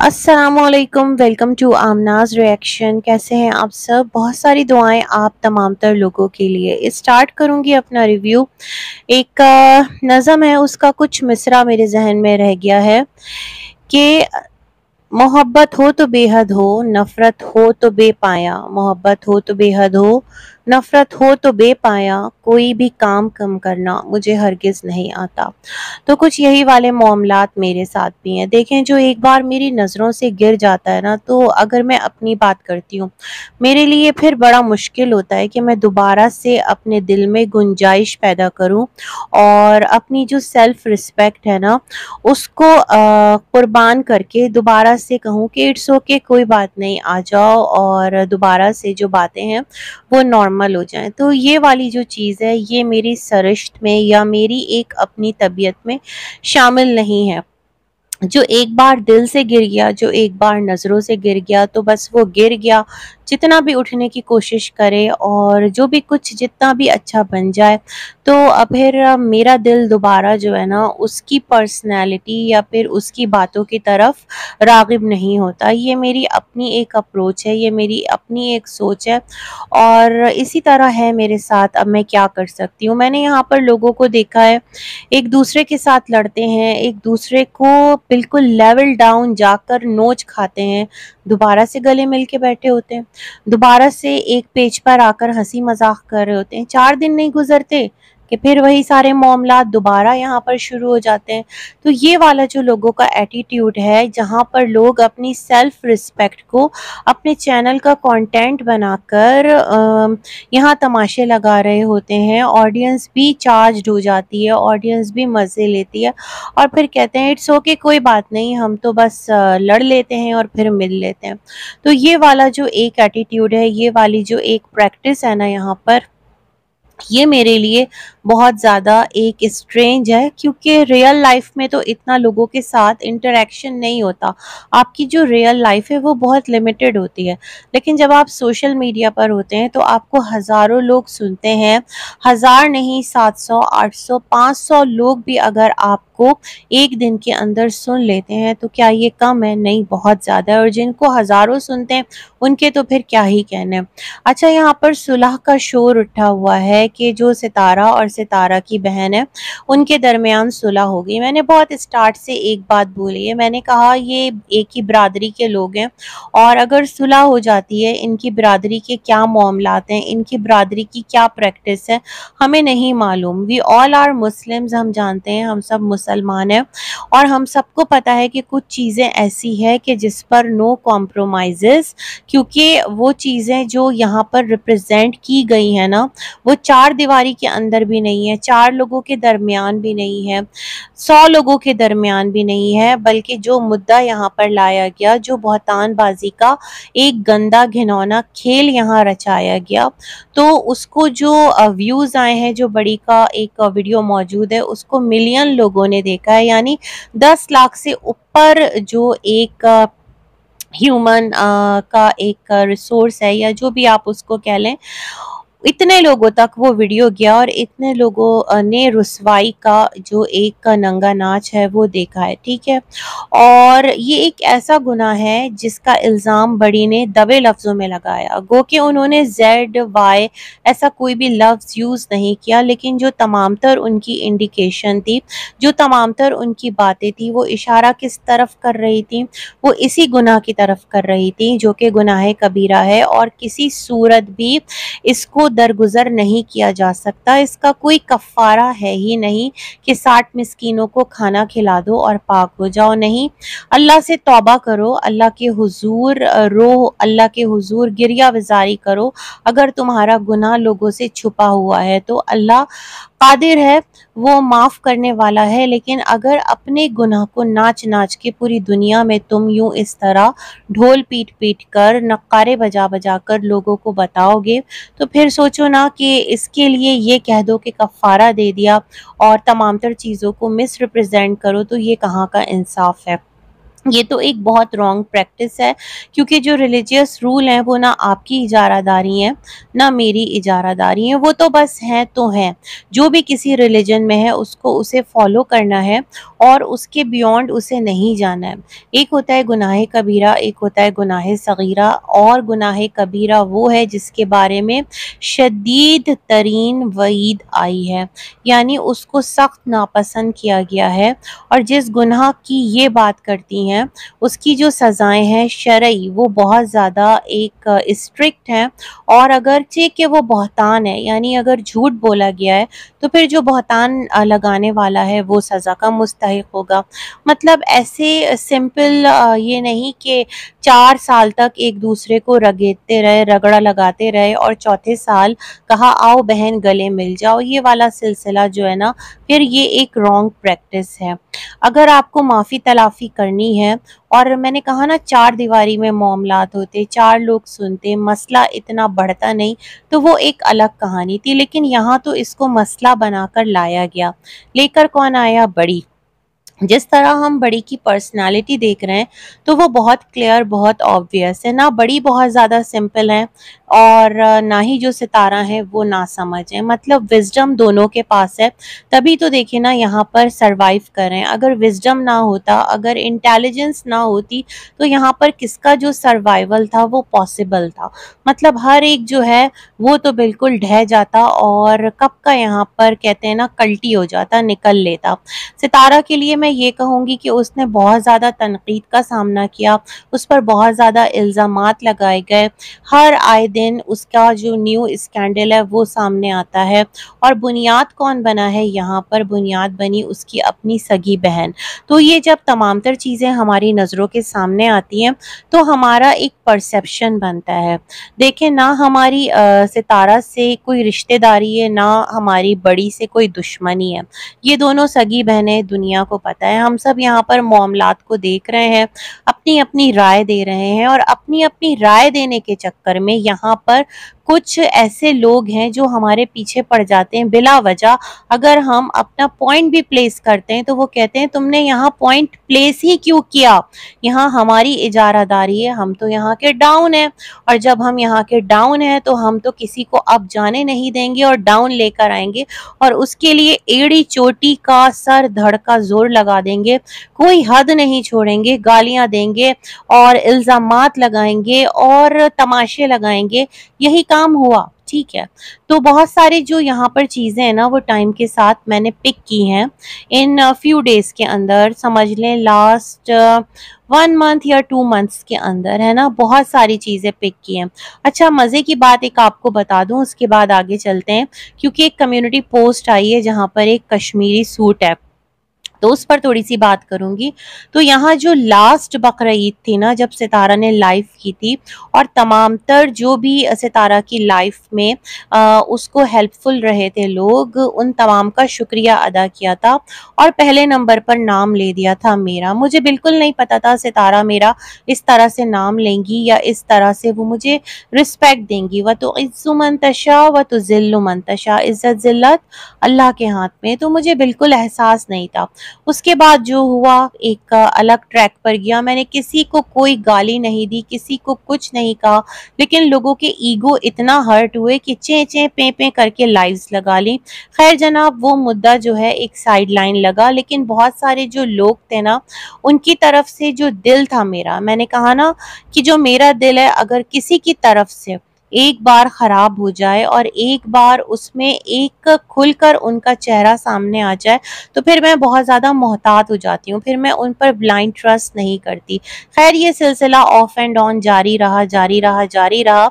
असलकम welcome to आमनाज reaction कैसे हैं आप सब बहुत सारी दुआएं आप तमाम तर लोगों के लिए स्टार्ट करूंगी अपना रिव्यू एक नज़म है उसका कुछ मिसरा मेरे जहन में रह गया है कि मोहब्बत हो तो बेहद हो नफ़रत हो तो बेपाया मोहब्बत हो तो बेहद हो नफ़रत हो तो बेपाया कोई भी काम कम करना मुझे हरगिज़ नहीं आता तो कुछ यही वाले मामला मेरे साथ भी हैं देखें जो एक बार मेरी नज़रों से गिर जाता है ना तो अगर मैं अपनी बात करती हूँ मेरे लिए फिर बड़ा मुश्किल होता है कि मैं दोबारा से अपने दिल में गुंजाइश पैदा करूँ और अपनी जो सेल्फ़ रिस्पेक्ट है ना उसको कुर्बान करके दोबारा से कहूँ कि इट्स ओके कोई बात नहीं आ जाओ और दोबारा से जो बातें हैं वो नॉर्मल मुकम्मल हो जाए तो ये वाली जो चीज़ है ये मेरी सरिश्त में या मेरी एक अपनी तबीयत में शामिल नहीं है जो एक बार दिल से गिर गया जो एक बार नज़रों से गिर गया तो बस वो गिर गया जितना भी उठने की कोशिश करे और जो भी कुछ जितना भी अच्छा बन जाए तो फिर मेरा दिल दोबारा जो है ना उसकी पर्सनैलिटी या फिर उसकी बातों की तरफ रागिब नहीं होता ये मेरी अपनी एक अप्रोच है ये मेरी अपनी एक सोच है और इसी तरह है मेरे साथ अब मैं क्या कर सकती हूँ मैंने यहाँ पर लोगों को देखा है एक दूसरे के साथ लड़ते हैं एक दूसरे को बिल्कुल लेवल डाउन जाकर नोच खाते हैं दोबारा से गले मिल के बैठे होते हैं दोबारा से एक पेज पर आकर हंसी मजाक कर रहे होते हैं चार दिन नहीं गुजरते कि फिर वही सारे मामला दोबारा यहाँ पर शुरू हो जाते हैं तो ये वाला जो लोगों का एटीट्यूड है जहाँ पर लोग अपनी सेल्फ रिस्पेक्ट को अपने चैनल का कंटेंट बनाकर यहाँ तमाशे लगा रहे होते हैं ऑडियंस भी चार्ज हो जाती है ऑडियंस भी मज़े लेती है और फिर कहते हैं इट्स ओके कोई बात नहीं हम तो बस लड़ लेते हैं और फिर मिल लेते हैं तो ये वाला जो एक एटीट्यूड है ये वाली जो एक प्रैक्टिस है ना यहाँ पर ये मेरे लिए बहुत ज़्यादा एक स्ट्रेंज है क्योंकि रियल लाइफ में तो इतना लोगों के साथ इंटरेक्शन नहीं होता आपकी जो रियल लाइफ है वो बहुत लिमिटेड होती है लेकिन जब आप सोशल मीडिया पर होते हैं तो आपको हज़ारों लोग सुनते हैं हज़ार नहीं सात सौ आठ सौ पाँच सौ लोग भी अगर आप को एक दिन के अंदर सुन लेते हैं तो क्या ये कम है नहीं बहुत ज़्यादा है और जिनको हज़ारों सुनते हैं उनके तो फिर क्या ही कहने अच्छा यहाँ पर सुलह का शोर उठा हुआ है कि जो सितारा और सितारा की बहन है उनके दरमियान सुलह हो गई मैंने बहुत स्टार्ट से एक बात बोली है मैंने कहा ये एक ही बरदरी के लोग हैं और अगर सुलह हो जाती है इनकी बरदरी के क्या मामला हैं इनकी बरदरी की क्या प्रैक्टिस है हमें नहीं मालूम वी ऑल आर मुस्लिम्स हम जानते हैं हम सब मुसल मुसलमान है और हम सबको पता है कि कुछ चीज़ें ऐसी है कि जिस पर नो कॉम्प्रोमाइज़ क्योंकि वो चीज़ें जो यहाँ पर रिप्रेजेंट की गई हैं ना वो चार दीवारी के अंदर भी नहीं है चार लोगों के दरमियान भी नहीं है सौ लोगों के दरमियान भी नहीं है बल्कि जो मुद्दा यहाँ पर लाया गया जो बहतानबाजी का एक गंदा घिनौना खेल यहाँ रचाया गया तो उसको जो व्यूज़ आए हैं जो बड़ी का एक वीडियो मौजूद है उसको मिलियन लोगों उन्होंने देखा है यानी दस लाख से ऊपर जो एक ह्यूमन का एक रिसोर्स है या जो भी आप उसको कह लें इतने लोगों तक वो वीडियो गया और इतने लोगों ने रसवाई का जो एक नंगा नाच है वो देखा है ठीक है और ये एक ऐसा गुना है जिसका इल्ज़ाम बड़ी ने दबे लफ्ज़ों में लगाया गो कि उन्होंने जेड वाई ऐसा कोई भी लफ्ज़ यूज़ नहीं किया लेकिन जो तमाम तर उनकी इंडिकेशन थी जो तमाम तर उनकी बातें थी वो इशारा किस तरफ कर रही थी वो इसी गुनाह की तरफ कर रही थी जो कि गुनाह कबीरा है और किसी सूरत भी इसको दरगुजर नहीं किया जा सकता इसका कोई कफ़ारा है ही नहीं कि साठ मस्किनों को खाना खिला दो और पाक हो जाओ नहीं अल्लाह से तोबा करो अल्लाह के हुजूर रो अल्लाह के हुजूर गिरिया वजारी करो अगर तुम्हारा गुनाह लोगों से छुपा हुआ है तो अल्लाह कादिर है वो माफ़ करने वाला है लेकिन अगर अपने गुनाह को नाच नाच के पूरी दुनिया में तुम यूं इस तरह ढोल पीट पीट कर नक्कारे बजा बजा कर लोगों को बताओगे तो फिर सोचो ना कि इसके लिए ये कह दो कि कफ़ारा दे दिया और तमाम तर चीज़ों को मिसरिप्रजेंट करो तो ये कहाँ का इंसाफ है ये तो एक बहुत रॉन्ग प्रैक्टिस है क्योंकि जो रिलीजियस रूल हैं वो ना आपकी इजारादारी हैं ना मेरी इजारादारी हैं वो तो बस हैं तो हैं जो भी किसी रिलीजन में है उसको उसे फॉलो करना है और उसके बियॉन्ड उसे नहीं जाना है एक होता है गुनाह कबीरा एक होता है गुनाह सगीरा और गुनाह कबीरा वो है जिसके बारे में शदीद तरीन वईद आई है यानी उसको सख्त नापसंद किया गया है और जिस गुनाह की ये बात करती हैं हैं उसकी जो सज़ाएं हैं शरई वो बहुत ज़्यादा एक स्ट्रिक्ट हैं और चे के वो बहतान है यानी अगर झूठ बोला गया है तो फिर जो बहतान लगाने वाला है वो सज़ा का मुस्तक होगा मतलब ऐसे सिंपल ये नहीं कि चार साल तक एक दूसरे को रगेते रहे रगड़ा लगाते रहे और चौथे साल कहा आओ बहन गले मिल जाओ ये वाला सिलसिला जो है ना फिर ये एक रॉन्ग प्रैक्टिस है अगर आपको माफ़ी तलाफ़ी करनी है और मैंने कहा ना चार दीवारी में मामलात होते चार लोग सुनते मसला इतना बढ़ता नहीं तो वो एक अलग कहानी थी लेकिन यहाँ तो इसको मसला बनाकर लाया गया लेकर कौन आया बड़ी जिस तरह हम बड़ी की पर्सनालिटी देख रहे हैं तो वो बहुत क्लियर बहुत ऑब्वियस है ना बड़ी बहुत ज़्यादा सिंपल है और ना ही जो सितारा है वो ना समझ है मतलब विजडम दोनों के पास है तभी तो देखिए ना यहाँ पर सरवाइव करें अगर विजडम ना होता अगर इंटेलिजेंस ना होती तो यहाँ पर किसका जो सर्वाइवल था वो पॉसिबल था मतलब हर एक जो है वो तो बिल्कुल ढह जाता और कब का यहाँ पर कहते हैं ना कल्टी हो जाता निकल लेता सितारा के लिए मैं ये कहूँगी कि उसने बहुत ज़्यादा तनकीद का सामना किया उस पर बहुत ज़्यादा इल्ज़ाम लगाए गए हर आए दिन उसका जो न्यू स्कैंडल है वो सामने आता है और बुनियाद कौन बना है यहाँ पर बुनियाद बनी उसकी अपनी सगी बहन तो ये जब तमाम तर चीज़ें हमारी नज़रों के सामने आती हैं तो हमारा एक परसेप्शन बनता है देखें ना हमारी आ, सितारा से कोई रिश्तेदारी है ना हमारी बड़ी से कोई दुश्मनी है ये दोनों सगी बहनें दुनिया को पाता है हम सब यहाँ पर मामला को देख रहे हैं अपनी अपनी राय दे रहे हैं और अपनी अपनी राय देने के चक्कर में यहाँ पर कुछ ऐसे लोग हैं जो हमारे पीछे पड़ जाते हैं बिला वजह अगर हम अपना पॉइंट भी प्लेस करते हैं तो वो कहते हैं तुमने यहाँ पॉइंट प्लेस ही क्यों किया यहाँ हमारी इजारादारी है हम तो यहाँ के डाउन है और जब हम यहाँ के डाउन है तो हम तो किसी को अब जाने नहीं देंगे और डाउन लेकर आएंगे और उसके लिए एड़ी चोटी का सर धड़ का जोर लगा देंगे कोई हद नहीं छोड़ेंगे गालियाँ देंगे और इल्ज़ाम लगाएंगे और तमाशे लगाएंगे यही काम हुआ ठीक है तो बहुत सारे जो यहाँ पर चीज़ें हैं ना वो टाइम के साथ मैंने पिक की हैं इन फ्यू डेज़ के अंदर समझ लें लास्ट वन मंथ या टू मंथ्स के अंदर है ना बहुत सारी चीज़ें पिक की हैं अच्छा मज़े की बात एक आपको बता दूं उसके बाद आगे चलते हैं क्योंकि एक कम्युनिटी पोस्ट आई है जहाँ पर एक कश्मीरी सूट है तो उस पर थोड़ी सी बात करूंगी तो यहाँ जो लास्ट बकर ईद थी ना जब सितारा ने लाइफ की थी और तमाम तर जो भी सितारा की लाइफ में आ, उसको हेल्पफुल रहे थे लोग उन तमाम का शुक्रिया अदा किया था और पहले नंबर पर नाम ले दिया था मेरा मुझे बिल्कुल नहीं पता था सितारा मेरा इस तरह से नाम लेंगी या इस तरह से वो मुझे रिस्पेक्ट देंगी व तो इज़्ज़ु मंतशा व तो ज़िल्लु मंतशा इज़्ज़त ज़िल्लत अल्लाह के हाथ में तो मुझे बिल्कुल एहसास नहीं था उसके बाद जो हुआ एक अलग ट्रैक पर गया मैंने किसी को कोई गाली नहीं दी किसी को कुछ नहीं कहा लेकिन लोगों के ईगो इतना हर्ट हुए कि चे चे पे पे करके लाइव्स लगा ली खैर जनाब वो मुद्दा जो है एक साइड लाइन लगा लेकिन बहुत सारे जो लोग थे ना उनकी तरफ से जो दिल था मेरा मैंने कहा ना कि जो मेरा दिल है अगर किसी की तरफ से एक बार ख़राब हो जाए और एक बार उसमें एक खुलकर उनका चेहरा सामने आ जाए तो फिर मैं बहुत ज़्यादा मोहतात हो जाती हूँ फिर मैं उन पर ब्लाइंड ट्रस्ट नहीं करती खैर ये सिलसिला ऑफ एंड ऑन जारी रहा जारी रहा जारी रहा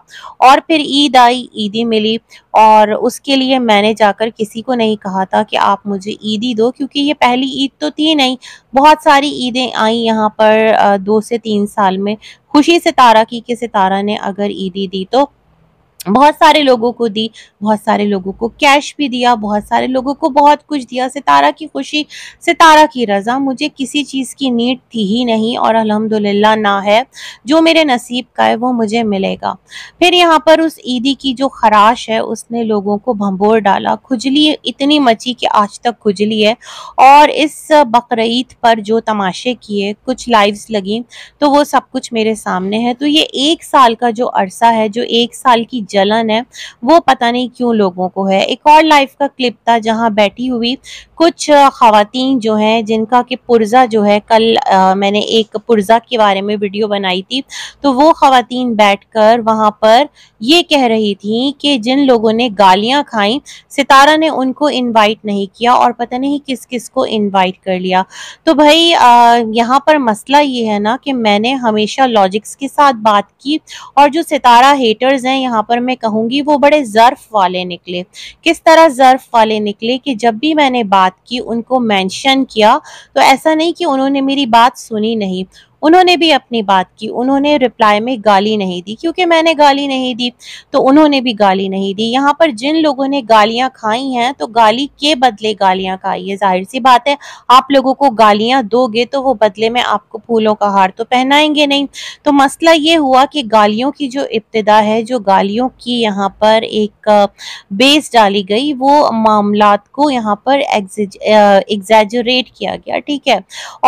और फिर ईद आई ईदी मिली और उसके लिए मैंने जाकर किसी को नहीं कहा था कि आप मुझे ईदी दो क्योंकि ये पहली ईद तो थी नहीं बहुत सारी ईदें आई यहाँ पर दो से तीन साल में खुशी सितारा की कि सितारा ने अगर ईदी दी तो बहुत सारे लोगों को दी बहुत सारे लोगों को कैश भी दिया बहुत सारे लोगों को बहुत कुछ दिया सितारा की खुशी सितारा की रज़ा मुझे किसी चीज़ की नीड थी ही नहीं और अल्हम्दुलिल्लाह ना है जो मेरे नसीब का है वो मुझे मिलेगा फिर यहाँ पर उस ईदी की जो खराश है उसने लोगों को भंबोर डाला खुजली इतनी मची कि आज तक खुजली है और इस बकर पर जो तमाशे किए कुछ लाइव्स लगी तो वो सब कुछ मेरे सामने है तो ये एक साल का जो अरसा है जो एक साल की जलन है वो पता नहीं क्यों लोगों को है एक और लाइफ का क्लिप था जहाँ बैठी हुई कुछ खातन जो हैं जिनका कि पुर्जा जो है कल आ, मैंने एक पुर्जा के बारे में वीडियो बनाई थी तो वो खातन बैठ कर वहाँ पर ये कह रही थी कि जिन लोगों ने गालियाँ खाई सितारा ने उनको इनवाइट नहीं किया और पता नहीं किस किस को इनवाइट कर लिया तो भाई यहाँ पर मसला ये है ना कि मैंने हमेशा लॉजिक्स के साथ बात की और जो सितारा हेटर्स हैं यहाँ पर मैं कहूंगी वो बड़े ज़र्फ वाले निकले किस तरह ज़र्फ वाले निकले कि जब भी मैंने बात की उनको मैंशन किया तो ऐसा नहीं कि उन्होंने मेरी बात सुनी नहीं उन्होंने भी अपनी बात की उन्होंने रिप्लाई में गाली नहीं दी क्योंकि मैंने गाली नहीं दी तो उन्होंने भी गाली नहीं दी यहाँ पर जिन लोगों ने गालियाँ खाई हैं तो गाली के बदले गालियाँ खाई है जाहिर सी बात है आप लोगों को गालियाँ दोगे तो वो बदले में आपको फूलों का हार तो पहनाएंगे नहीं तो मसला ये हुआ कि गालियों की जो इब्तदा है जो गालियों की यहाँ पर एक बेस डाली गई वो मामला को यहाँ पर एग्जेजरेट किया गया ठीक है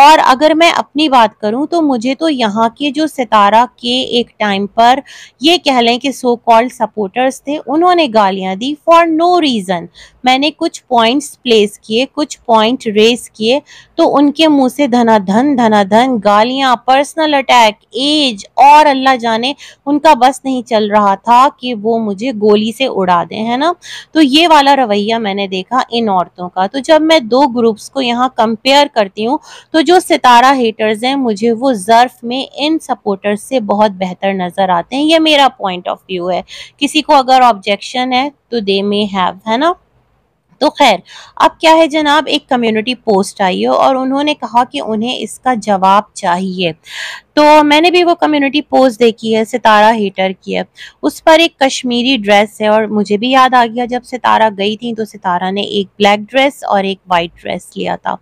और अगर मैं अपनी बात करूँ तो मुझे तो यहाँ के जो सितारा के एक टाइम पर ये कह लें कि सो कॉल्ड सपोर्टर्स थे उन्होंने गालियाँ दी फॉर नो रीज़न मैंने कुछ पॉइंट्स प्लेस किए कुछ पॉइंट रेस किए तो उनके मुंह से धनाधन धनाधन गालियाँ पर्सनल अटैक एज और अल्लाह जाने उनका बस नहीं चल रहा था कि वो मुझे गोली से उड़ा दें है ना तो ये वाला रवैया मैंने देखा इन औरतों का तो जब मैं दो ग्रुप्स को यहाँ कंपेयर करती हूँ तो जो सितारा हेटर्स हैं मुझे वो ज़र्फ में इन सपोर्टर्स से बहुत बेहतर नज़र आते हैं ये मेरा पॉइंट ऑफ व्यू है किसी को अगर ऑब्जेक्शन है तो दे मे हैव है ना तो खैर अब क्या है जनाब एक कम्युनिटी पोस्ट आई है और उन्होंने कहा कि उन्हें इसका जवाब चाहिए तो मैंने भी वो कम्युनिटी पोस्ट देखी है सितारा हीटर की है उस पर एक कश्मीरी ड्रेस है और मुझे भी याद आ गया जब सितारा गई थी तो सितारा ने एक ब्लैक ड्रेस और एक वाइट ड्रेस लिया था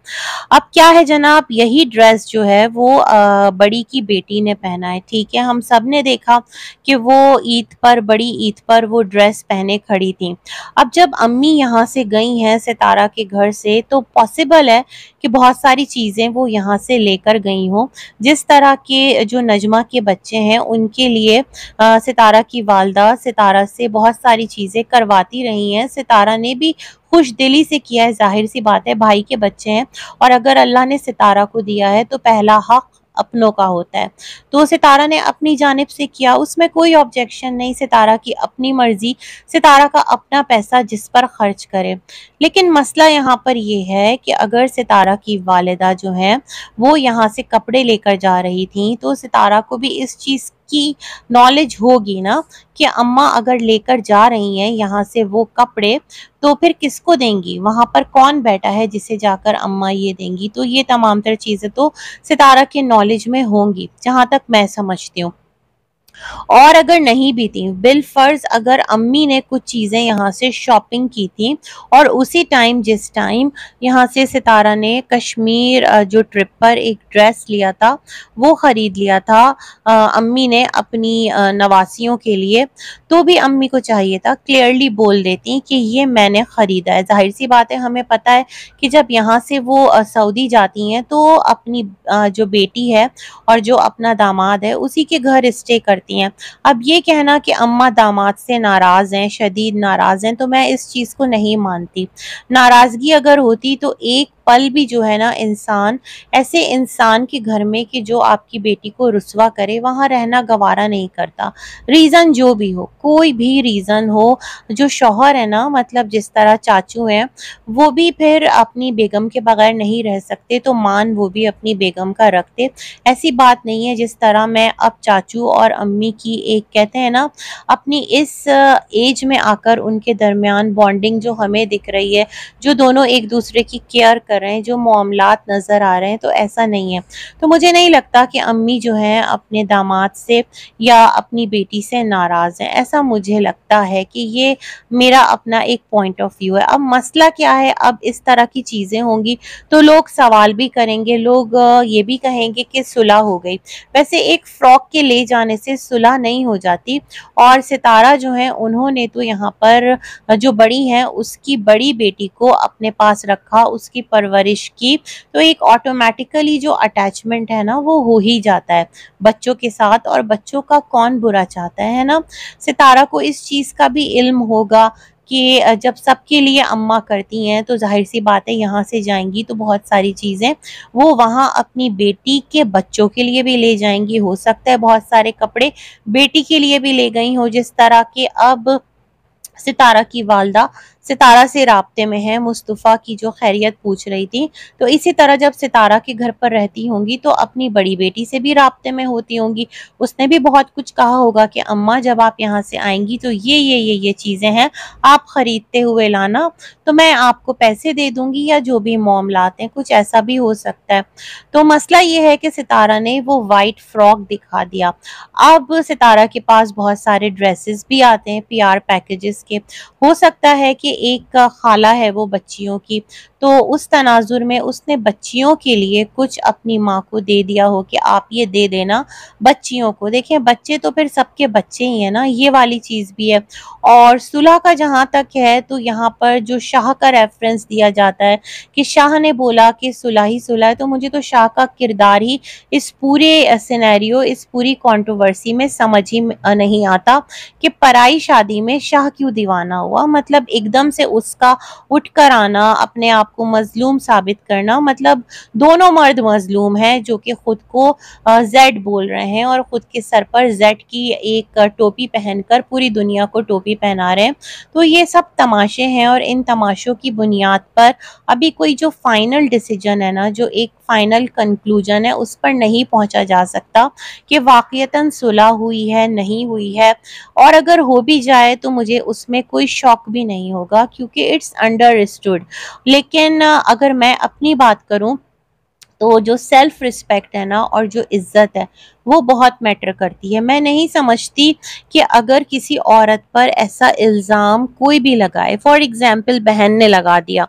अब क्या है जनाब यही ड्रेस जो है वो आ, बड़ी की बेटी ने पहना है ठीक है हम सब ने देखा कि वो ईद पर बड़ी ईद पर वो ड्रेस पहने खड़ी थी अब जब अम्मी यहाँ से गई नहीं है सितारा के घर से तो पॉसिबल है कि बहुत सारी चीज़ें वो यहाँ से लेकर गई हों जिस तरह के जो नजमा के बच्चे हैं उनके लिए आ, सितारा की वालदा सितारा से बहुत सारी चीज़ें करवाती रही हैं सितारा ने भी खुश दिली से किया है जाहिर सी बात है भाई के बच्चे हैं और अगर अल्लाह ने सितारा को दिया है तो पहला हक अपनों का होता है तो सितारा ने अपनी जानब से किया उसमें कोई ऑब्जेक्शन नहीं सितारा की अपनी मर्जी सितारा का अपना पैसा जिस पर खर्च करे लेकिन मसला यहाँ पर यह है कि अगर सितारा की वालदा जो है वो यहाँ से कपड़े लेकर जा रही थी तो सितारा को भी इस चीज़ की नॉलेज होगी ना कि अम्मा अगर लेकर जा रही हैं यहाँ से वो कपड़े तो फिर किसको देंगी वहाँ पर कौन बैठा है जिसे जाकर अम्मा ये देंगी तो ये तमाम तरह चीज़ें तो सितारा के नॉलेज में होंगी जहाँ तक मैं समझती हूँ और अगर नहीं भी थी बिल फर्ज अगर अम्मी ने कुछ चीज़ें यहाँ से शॉपिंग की थी और उसी टाइम जिस टाइम यहाँ से सितारा ने कश्मीर जो ट्रिप पर एक ड्रेस लिया था वो ख़रीद लिया था अम्मी ने अपनी नवासियों के लिए तो भी अम्मी को चाहिए था क्लियरली बोल देती कि ये मैंने ख़रीदा है जाहिर सी बात है हमें पता है कि जब यहाँ से वो सऊदी जाती हैं तो अपनी जो बेटी है और जो अपना दामाद है उसी के घर स्टे कर करती हैं अब ये कहना कि अम्मा दामाद से नाराज़ हैं शदीद नाराज़ हैं तो मैं इस चीज़ को नहीं मानती नाराज़गी अगर होती तो एक पल भी जो है ना इंसान ऐसे इंसान के घर में कि जो आपकी बेटी को रसवा करे वहाँ रहना गवारा नहीं करता रीज़न जो भी हो कोई भी रीज़न हो जो शोहर है ना मतलब जिस तरह चाचू हैं वो भी फिर अपनी बेगम के बगैर नहीं रह सकते तो मान वो भी अपनी बेगम का रखते ऐसी बात नहीं है जिस तरह मैं अब चाचू और मम्मी की एक कहते हैं ना अपनी इस एज में आकर उनके दरमियान बॉन्डिंग जो हमें दिख रही है जो दोनों एक दूसरे की केयर कर रहे हैं जो मामला नज़र आ रहे हैं तो ऐसा नहीं है तो मुझे नहीं लगता कि अम्मी जो है अपने दामाद से या अपनी बेटी से नाराज़ हैं ऐसा मुझे लगता है कि ये मेरा अपना एक पॉइंट ऑफ व्यू है अब मसला क्या है अब इस तरह की चीज़ें होंगी तो लोग सवाल भी करेंगे लोग ये भी कहेंगे कि सुलह हो गई वैसे एक फ्रॉक के ले जाने से सुलह नहीं हो जाती और सितारा जो है उन्होंने तो यहाँ पर जो बड़ी है उसकी बड़ी बेटी को अपने पास रखा उसकी परवरिश की तो एक ऑटोमेटिकली जो अटैचमेंट है ना वो हो ही जाता है बच्चों के साथ और बच्चों का कौन बुरा चाहता है ना सितारा को इस चीज़ का भी इल्म होगा कि जब सबके लिए अम्मा करती हैं तो जाहिर सी बात है यहाँ से जाएंगी तो बहुत सारी चीज़ें वो वहाँ अपनी बेटी के बच्चों के लिए भी ले जाएंगी हो सकता है बहुत सारे कपड़े बेटी के लिए भी ले गई हो जिस तरह के अब सितारा की वालदा सितारा से रबते में है मुस्तफ़ा की जो खैरियत पूछ रही थी तो इसी तरह जब सितारा के घर पर रहती होंगी तो अपनी बड़ी बेटी से भी रबते में होती होंगी उसने भी बहुत कुछ कहा होगा कि अम्मा जब आप यहाँ से आएंगी तो ये ये ये ये चीज़ें हैं आप ख़रीदते हुए लाना तो मैं आपको पैसे दे दूँगी या जो भी मामलाते हैं कुछ ऐसा भी हो सकता है तो मसला ये है कि सितारा ने वो वाइट फ्रॉक दिखा दिया अब सितारा के पास बहुत सारे ड्रेसेस भी आते हैं पी पैकेजेस के हो सकता है कि देखिए एक खाला है वो बच्चियों की तो उस तनाजुर में उसने बच्चियों के लिए कुछ अपनी माँ को दे दिया हो कि आप ये दे देना बच्चियों को देखें बच्चे तो फिर सबके बच्चे ही हैं ना ये वाली चीज़ भी है और सुलह का जहाँ तक है तो यहाँ पर जो शाह का रेफरेंस दिया जाता है कि शाह ने बोला कि सुलह ही सुलह है तो मुझे तो शाह का किरदार ही इस पूरे सिनेरियो इस पूरी कॉन्ट्रोवर्सी में समझ ही नहीं आता कि पराई शादी में शाह क्यों दीवाना हुआ मतलब एकदम एकदम से उसका उठ कर आना अपने आप को मजलूम साबित करना मतलब दोनों मर्द मजलूम हैं जो कि ख़ुद को जेड बोल रहे हैं और ख़ुद के सर पर जेड की एक टोपी पहनकर पूरी दुनिया को टोपी पहना रहे हैं तो ये सब तमाशे हैं और इन तमाशों की बुनियाद पर अभी कोई जो फाइनल डिसीजन है ना जो एक फाइनल कंक्लूजन है उस पर नहीं पहुंचा जा सकता कि वाक़ता सुलह हुई है नहीं हुई है और अगर हो भी जाए तो मुझे उसमें कोई शौक भी नहीं होगा क्योंकि इट्स अंडरस्टूड लेकिन अगर मैं अपनी बात करूँ तो जो सेल्फ रिस्पेक्ट है ना और जो इज़्ज़त है वो बहुत मैटर करती है मैं नहीं समझती कि अगर किसी औरत पर ऐसा इल्ज़ाम कोई भी लगाए फॉर एग्ज़ाम्पल बहन ने लगा दिया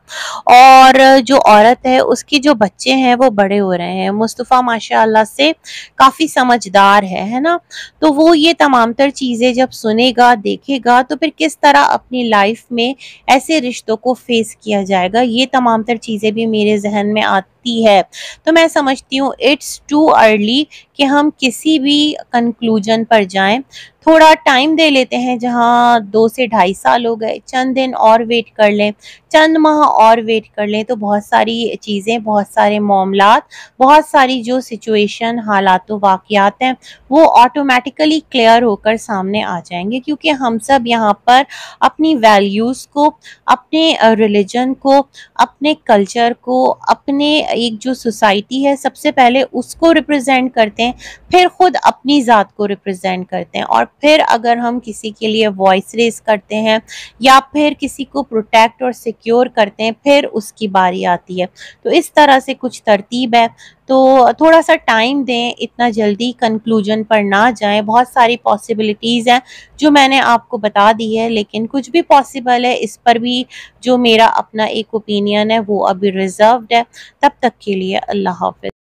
और जो औरत है उसके जो बच्चे हैं वो बड़े हो रहे हैं मुस्तफ़ा माशाल्लाह से काफ़ी समझदार है है ना तो वो ये तमाम तर चीज़ें जब सुनेगा देखेगा तो फिर किस तरह अपनी लाइफ में ऐसे रिश्तों को फेस किया जाएगा ये तमाम तर चीज़ें भी मेरे जहन में आती है तो मैं समझती हूँ इट्स टू अर्ली कि हम किसी भी कंक्लूजन पर जाएं थोड़ा टाइम दे लेते हैं जहाँ दो से ढाई साल हो गए चंद दिन और वेट कर लें चंद माह और वेट कर लें तो बहुत सारी चीज़ें बहुत सारे मामला बहुत सारी जो सिचुएशन हालात वाक़ात हैं वो ऑटोमेटिकली क्लियर होकर सामने आ जाएंगे क्योंकि हम सब यहाँ पर अपनी वैल्यूज़ को अपने रिलीजन को अपने कल्चर को अपने एक जो सोसाइटी है सबसे पहले उसको रिप्रेजेंट करते हैं फिर ख़ुद अपनी ज़ात को रिप्रेजेंट करते हैं और फिर अगर हम किसी के लिए वॉइस रेस करते हैं या फिर किसी को प्रोटेक्ट और सिक्योर करते हैं फिर उसकी बारी आती है तो इस तरह से कुछ तरतीब है तो थोड़ा सा टाइम दें इतना जल्दी कंक्लूजन पर ना जाएं बहुत सारी पॉसिबिलिटीज़ हैं जो मैंने आपको बता दी है लेकिन कुछ भी पॉसिबल है इस पर भी जो मेरा अपना एक ओपिनियन है वो अभी रिज़र्व्ड है तब तक के लिए अल्लाह हाफि